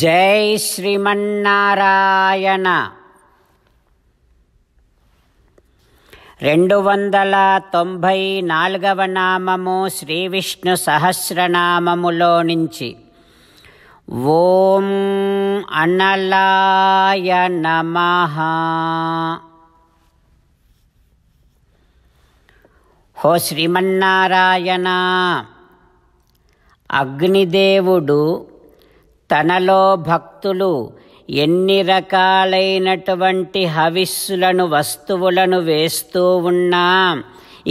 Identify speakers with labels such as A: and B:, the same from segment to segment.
A: జై శ్రీమన్నారాయణ రెండు వందల తొంభై నాలుగవ నామము శ్రీ విష్ణు సహస్రనామములో నుంచి ఓం అనలాయ నమ హో శ్రీమన్నారాయణ అగ్నిదేవుడు తనలో భక్తులు ఎన్ని రకాలైనటువంటి హవిస్సులను వస్తువులను వేస్తూ ఉన్నా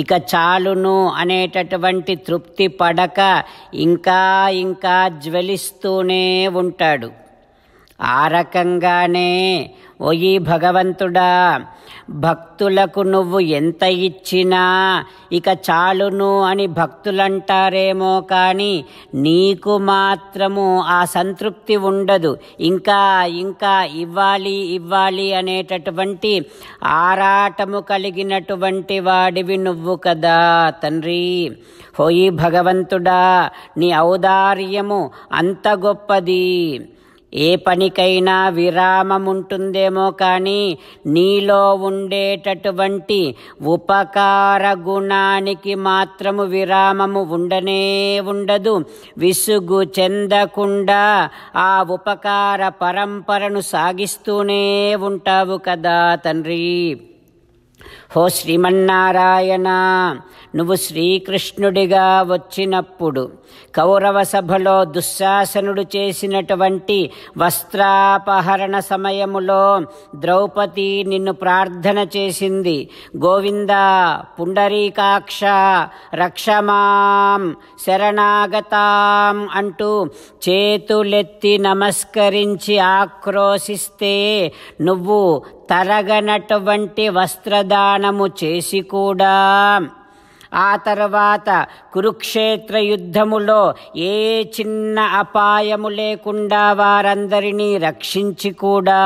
A: ఇక చాలును అనేటటువంటి తృప్తి పడక ఇంకా ఇంకా జ్వలిస్తూనే ఉంటాడు ఆ రకంగానే ఓయి భగవంతుడా భక్తులకు నువ్వు ఎంత ఇచ్చినా ఇక చాలును అని భక్తులంటారేమో కానీ నీకు మాత్రము ఆ సంతృప్తి ఉండదు ఇంకా ఇంకా ఇవ్వాలి ఇవ్వాలి అనేటటువంటి ఆరాటము కలిగినటువంటి వాడివి నువ్వు కదా తండ్రి హోయి భగవంతుడా నీ ఔదార్యము అంత గొప్పది ఏ పనికైనా విరామముంటుందేమో కానీ నీలో ఉండేటటువంటి ఉపకార గుణానికి మాత్రము విరామము ఉండనే ఉండదు విసుగు చెందకుండా ఆ ఉపకార పరంపరను సాగిస్తూనే ఉంటావు కదా తండ్రి హో శ్రీమన్నారాయణ నువ్వు శ్రీకృష్ణుడిగా వచ్చినప్పుడు కౌరవ సభలో దుశ్శాసనుడు చేసినటువంటి వస్త్రాపహరణ సమయములో ద్రౌపది నిన్ను ప్రార్థన చేసింది గోవింద పుండరీకాక్ష రక్షమాం శరణాగతాం అంటూ చేతులెత్తి నమస్కరించి ఆక్రోశిస్తే నువ్వు తరగనటువంటి వస్త్రదానము చేసి కూడా ఆ తర్వాత కురుక్షేత్ర యుద్ధములో ఏ చిన్న అపాయము లేకుండా వారందరినీ రక్షించి కూడా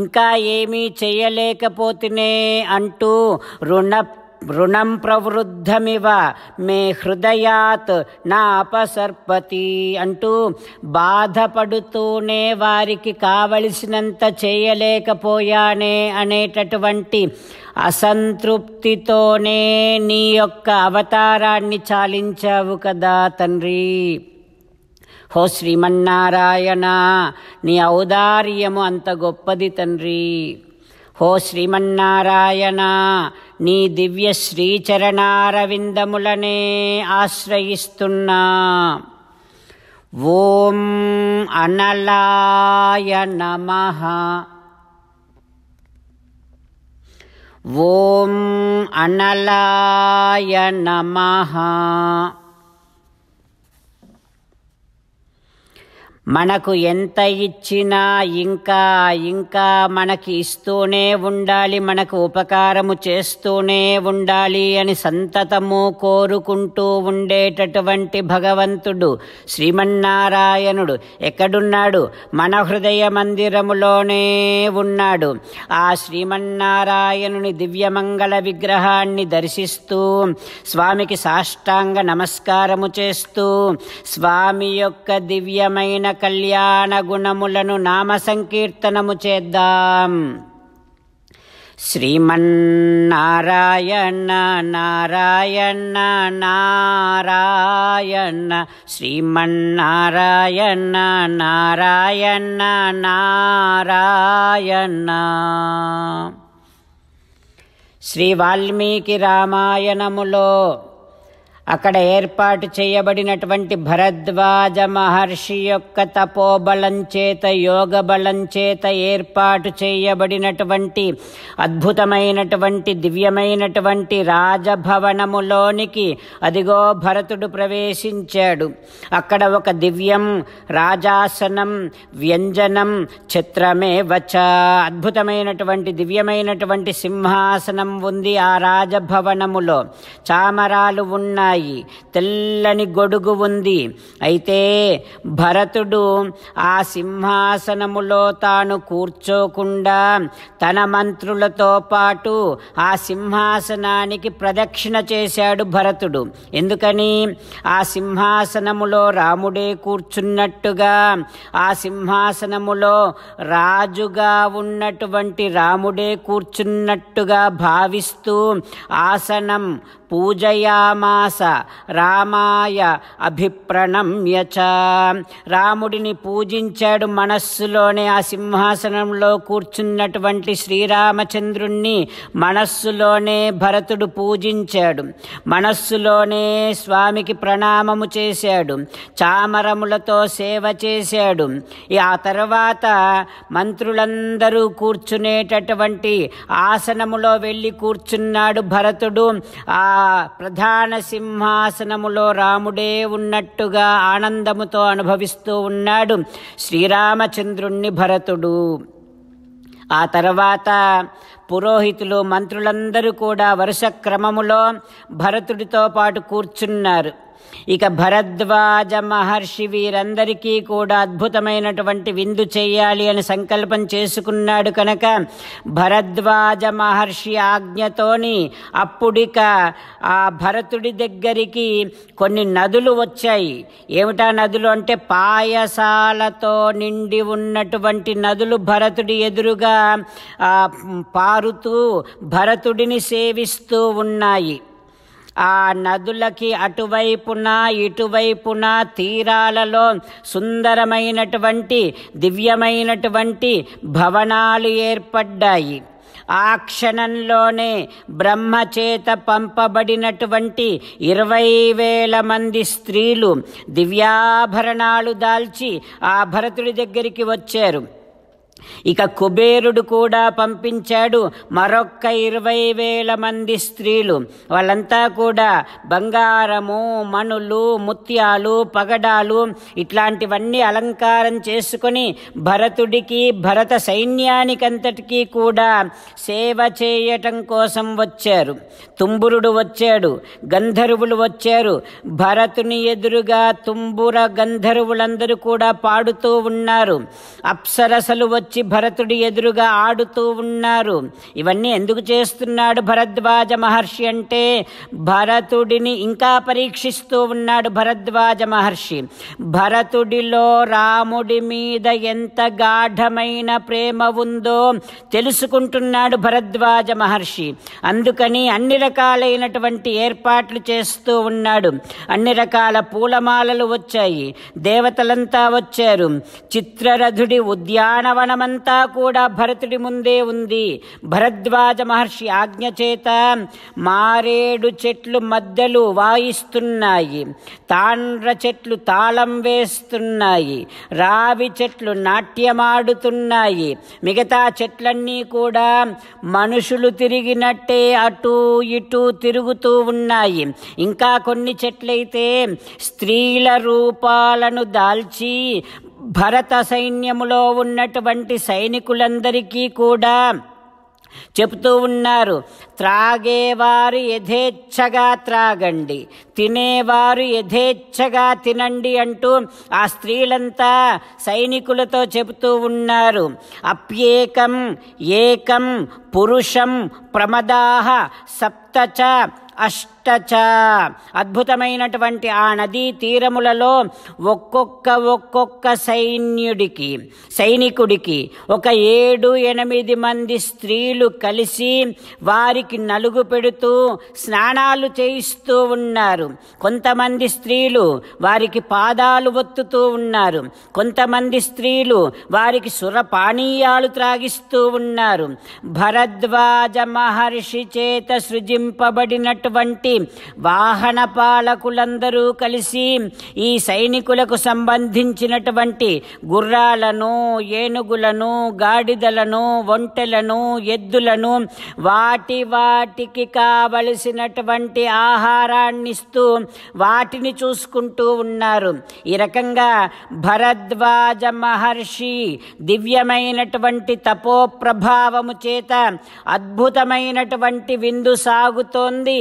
A: ఇంకా ఏమీ చేయలేకపోతేనే అంటూ రుణ వృణం ప్రవృద్ధమివ మే హృదయాత్ నా అపసర్పతి అంటూ బాధపడుతూనే వారికి కావలసినంత చేయలేకపోయానే అనేటటువంటి అసంతృప్తితోనే నీ యొక్క అవతారాన్ని చాలించావు కదా తండ్రి హో శ్రీమన్నారాయణ నీ ఔదార్యము అంత గొప్పది తండ్రి హో శ్రీమన్నారాయణ నీ దివ్య శ్రీచరణారవిందములనే ఆశ్రయిస్తున్నా ఓం అనలాయ నమ ఓం అనలాయ నమ మనకు ఎంత ఇచ్చినా ఇంకా ఇంకా మనకి ఇస్తూనే ఉండాలి మనకు ఉపకారము చేస్తూనే ఉండాలి అని సంతతము కోరుకుంటూ ఉండేటటువంటి భగవంతుడు శ్రీమన్నారాయణుడు ఎక్కడున్నాడు మన హృదయ మందిరములోనే ఉన్నాడు ఆ శ్రీమన్నారాయణుని దివ్యమంగళ విగ్రహాన్ని దర్శిస్తూ స్వామికి సాష్టాంగ నమస్కారము చేస్తూ స్వామి యొక్క దివ్యమైన కళ్యాణ గుణములను నామ సంకీర్తనము చేద్దాం శ్రీమన్నారాయణ నారాయణ నారాయణ శ్రీమన్నారాయణ నారాయణ నారాయణ శ్రీ వాల్మీకి రామాయణములో అక్కడ ఏర్పాటు చేయబడినటువంటి భరద్వాజ మహర్షి యొక్క తపోబలం చేత యోగ బలం చేత ఏర్పాటు చేయబడినటువంటి అద్భుతమైనటువంటి దివ్యమైనటువంటి రాజభవనములోనికి అదిగో భరతుడు ప్రవేశించాడు అక్కడ ఒక దివ్యం రాజాసనం వ్యంజనం చిత్రమే వచ అద్భుతమైనటువంటి దివ్యమైనటువంటి సింహాసనం ఉంది ఆ రాజభవనములో చామరాలు ఉన్నాయి ఉన్నాయి తెల్లని గొడుగు ఉంది అయితే భరతుడు ఆ సింహాసనములో తాను కూర్చోకుండా తన మంత్రులతో పాటు ఆ సింహాసనానికి ప్రదక్షిణ చేశాడు భరతుడు ఎందుకని ఆ సింహాసనములో రాముడే కూర్చున్నట్టుగా ఆ సింహాసనములో రాజుగా ఉన్నటువంటి రాముడే కూర్చున్నట్టుగా భావిస్తూ ఆసనం పూజయామాస రామాయ అభిప్రణమ్య యచ రాముడిని పూజించాడు మనస్సులోనే ఆ సింహాసనంలో కూర్చున్నటువంటి శ్రీరామచంద్రుణ్ణి మనస్సులోనే భరతుడు పూజించాడు మనస్సులోనే స్వామికి ప్రణామము చేశాడు చామరములతో సేవ చేశాడు ఆ తర్వాత మంత్రులందరూ కూర్చునేటటువంటి ఆసనములో వెళ్ళి కూర్చున్నాడు భరతుడు ఆ ప్రధాన సింహాసనములో రాముడే ఉన్నట్టుగా ఆనందముతో అనుభవిస్తూ ఉన్నాడు శ్రీరామచంద్రుణ్ణి భరతుడు ఆ తర్వాత పురోహితులు మంత్రులందరూ కూడా వరుస క్రమములో భరతుడితో పాటు కూర్చున్నారు ఇక భరద్వాజ మహర్షి వీరందరికీ కూడా అద్భుతమైనటువంటి విందు చేయాలి అని సంకల్పం చేసుకున్నాడు కనుక భరద్వాజ మహర్షి ఆజ్ఞతోని అప్పుడిక ఆ భరతుడి దగ్గరికి కొన్ని నదులు వచ్చాయి ఏమిటా నదులు అంటే పాయసాలతో నిండి ఉన్నటువంటి నదులు భరతుడి ఎదురుగా పారుతూ భరతుడిని సేవిస్తూ ఉన్నాయి ఆ నదులకి అటువైపున ఇటువైపున తీరాలలో సుందరమైనటువంటి దివ్యమైనటువంటి భవనాలు ఏర్పడ్డాయి ఆ క్షణంలోనే బ్రహ్మచేత పంపబడినటువంటి ఇరవై వేల మంది స్త్రీలు దివ్యాభరణాలు దాల్చి ఆ భరతుడి దగ్గరికి వచ్చారు ఇక కుబేరుడు కూడా పంపించాడు మరొక్క ఇరవై వేల మంది స్త్రీలు వాళ్ళంతా కూడా బంగారము మణులు ముత్యాలు పగడాలు ఇట్లాంటివన్నీ అలంకారం చేసుకొని భరతుడికి భరత సైన్యానికంతటికీ కూడా సేవ చేయటం కోసం వచ్చారు తుంబురుడు వచ్చాడు గంధర్వులు వచ్చారు భరతుని ఎదురుగా తుంబుర గంధర్వులందరూ కూడా పాడుతూ ఉన్నారు అప్సరసలు వచ్చారు వచ్చి భరతుడి ఎదురుగా ఆడుతూ ఉన్నారు ఇవన్నీ ఎందుకు చేస్తున్నాడు భరద్వాజ మహర్షి అంటే భరతుడిని ఇంకా పరీక్షిస్తూ ఉన్నాడు భరద్వాజ మహర్షి భరతుడిలో రాముడి మీద ఎంత గాఢమైన ప్రేమ ఉందో తెలుసుకుంటున్నాడు భరద్వాజ మహర్షి అందుకని అన్ని రకాలైనటువంటి ఏర్పాట్లు చేస్తూ ఉన్నాడు అన్ని రకాల పూలమాలలు వచ్చాయి దేవతలంతా వచ్చారు చిత్రరథుడి ఉద్యానవనం లోకమంతా కూడా భరతుడి ముందే ఉంది భరద్వాజ మహర్షి ఆజ్ఞ చేత మారేడు చెట్లు మద్దలు వాయిస్తున్నాయి తాండ్ర చెట్లు తాళం వేస్తున్నాయి రావి చెట్లు నాట్యమాడుతున్నాయి మిగతా చెట్లన్నీ కూడా మనుషులు తిరిగినట్టే అటు ఇటు తిరుగుతూ ఉన్నాయి ఇంకా కొన్ని చెట్లయితే స్త్రీల రూపాలను దాల్చి భరత సైన్యములో ఉన్నటువంటి సైనికులందరికీ కూడా చెప్తూ ఉన్నారు త్రాగేవారు యథేచ్ఛగా త్రాగండి తినేవారు యథేచ్ఛగా తినండి అంటూ ఆ స్త్రీలంతా సైనికులతో చెబుతూ ఉన్నారు అప్యేకం ఏకం పురుషం ప్రమదాహ సప్తచ అష్టచ అద్భుతమైనటువంటి ఆ నదీ తీరములలో ఒక్కొక్క ఒక్కొక్క సైన్యుడికి సైనికుడికి ఒక ఏడు ఎనిమిది మంది స్త్రీలు కలిసి వారికి నలుగు పెడుతూ స్నానాలు చేయిస్తూ ఉన్నారు కొంతమంది స్త్రీలు వారికి పాదాలు ఒత్తుతూ ఉన్నారు కొంతమంది స్త్రీలు వారికి సురపానీయాలు త్రాగిస్తూ ఉన్నారు భరద్వాజ మహర్షి చేత సృజింపబడినట్టు ఉన్నటువంటి వాహన పాలకులందరూ కలిసి ఈ సైనికులకు సంబంధించినటువంటి గుర్రాలను ఏనుగులను గాడిదలను ఒంటెలను ఎద్దులను వాటి వాటికి కావలసినటువంటి ఆహారాన్ని ఇస్తూ వాటిని చూసుకుంటూ ఉన్నారు ఈ రకంగా భరద్వాజ మహర్షి దివ్యమైనటువంటి తపో ప్రభావము చేత అద్భుతమైనటువంటి విందు సాగుతోంది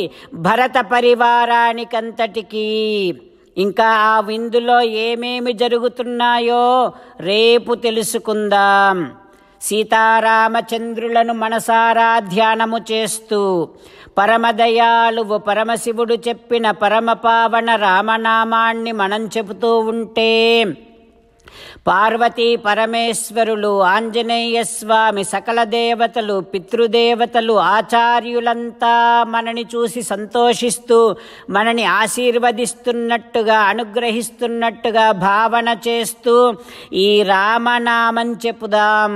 A: భరత పరివారానికంతటికీ ఇంకా ఆ విందులో ఏమేమి జరుగుతున్నాయో రేపు తెలుసుకుందాం సీతారామచంద్రులను మనసారా ధ్యానము చేస్తూ పరమదయాలువు పరమశివుడు చెప్పిన పరమపావన రామనామాన్ని మనం చెబుతూ ఉంటే పార్వతీ పరమేశ్వరులు ఆంజనేయ స్వామి సకల దేవతలు పితృదేవతలు ఆచార్యులంతా మనని చూసి సంతోషిస్తూ మనని ఆశీర్వదిస్తున్నట్టుగా అనుగ్రహిస్తున్నట్టుగా భావన చేస్తూ ఈ రామనామం చెప్పుదాం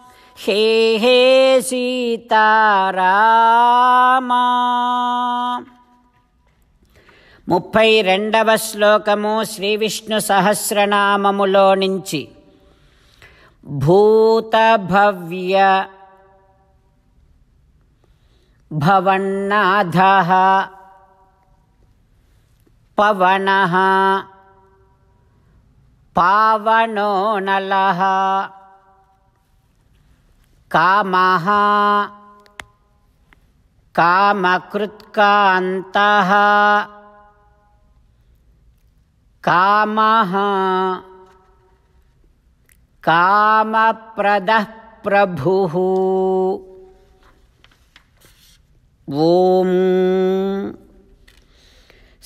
A: హే హే సీతారామా ముప్పై రెండవ శ్లోకము శ్రీ విష్ణు సహస్రనామములో నుంచి భూతభవ్య భవన్నాథ పవన పవనోనల कामः कामकृत्कान्तः कामः प्रभुः ॐ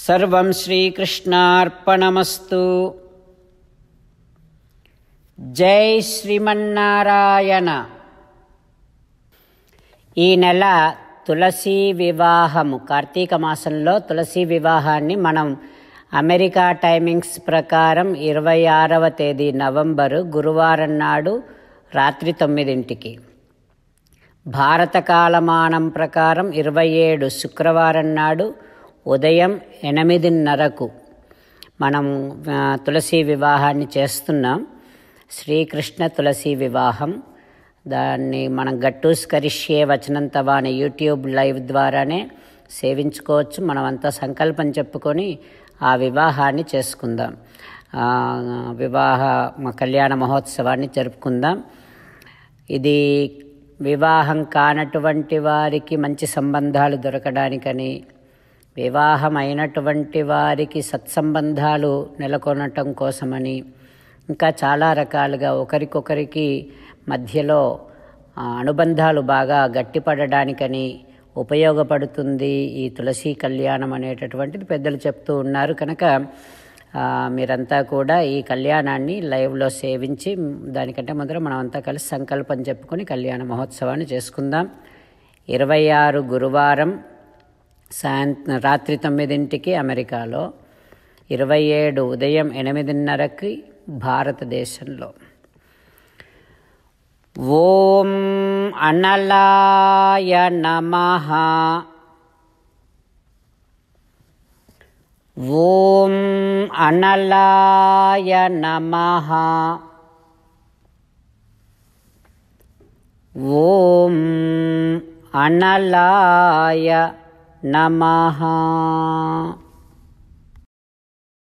A: सर्वं श्रीकृष्णार्पणमस्तु श्रीमन्नारायण ఈ నెల తులసి వివాహము కార్తీక మాసంలో తులసి వివాహాన్ని మనం అమెరికా టైమింగ్స్ ప్రకారం ఇరవై ఆరవ తేదీ నవంబరు గురువారం నాడు రాత్రి తొమ్మిదింటికి భారత కాలమానం ప్రకారం ఇరవై ఏడు శుక్రవారం నాడు ఉదయం ఎనిమిదిన్నరకు మనం తులసి వివాహాన్ని చేస్తున్నాం శ్రీకృష్ణ తులసి వివాహం దాన్ని మనం గట్టుస్కరిష్యే వచనంత వాని యూట్యూబ్ లైవ్ ద్వారానే సేవించుకోవచ్చు మనమంతా సంకల్పం చెప్పుకొని ఆ వివాహాన్ని చేసుకుందాం వివాహ కళ్యాణ మహోత్సవాన్ని జరుపుకుందాం ఇది వివాహం కానటువంటి వారికి మంచి సంబంధాలు దొరకడానికని వివాహమైనటువంటి వారికి సత్సంబంధాలు నెలకొనటం కోసమని ఇంకా చాలా రకాలుగా ఒకరికొకరికి మధ్యలో అనుబంధాలు బాగా గట్టిపడడానికని ఉపయోగపడుతుంది ఈ తులసి కళ్యాణం అనేటటువంటిది పెద్దలు చెప్తూ ఉన్నారు కనుక మీరంతా కూడా ఈ కళ్యాణాన్ని లైవ్లో సేవించి దానికంటే ముందర మనమంతా కలిసి సంకల్పం చెప్పుకొని కళ్యాణ మహోత్సవాన్ని చేసుకుందాం ఇరవై ఆరు గురువారం సాయంత్రం రాత్రి తొమ్మిదింటికి అమెరికాలో ఇరవై ఏడు ఉదయం ఎనిమిదిన్నరకి భారతదేశంలో अनलाय नमः ॐ अनलाय नमः ॐ अनलाय नमः